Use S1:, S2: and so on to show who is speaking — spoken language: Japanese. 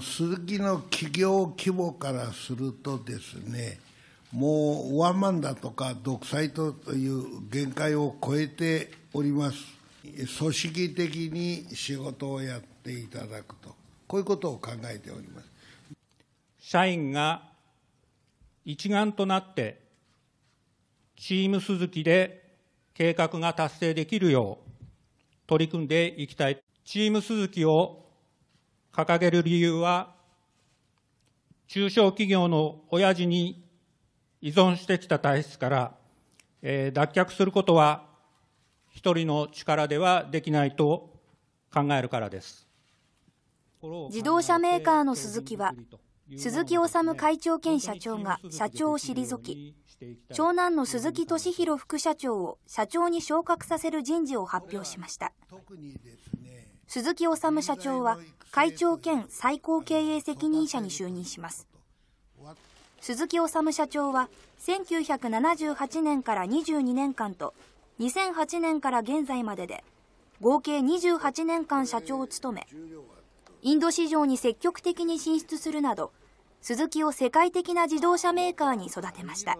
S1: 鈴木の企業規模からするとですね、もうワンマンだとか独裁という限界を超えております。組織的に仕事をやっていただくと、
S2: こういうことを考えております。社員が一丸となって、チーム鈴木で計画が達成できるよう取り組んでいきたい。チーム鈴木を掲げる理由は、中小企業の親父に依存してきた体質から、えー、脱却することは一人の力ではできないと考えるからです。
S3: 自動車メーカーのスズキは鈴木治会長兼社長が社長を退き、長男の鈴木俊弘副社長を社長に昇格させる人事を発表しました。鈴木治社長は会長兼最高経営責任者に就任します。鈴木治社長は1978年から22年間と2008年から現在までで合計28年間社長を務めインド市場に積極的に進出するなどスズキを世界的な自動車メーカーに育てました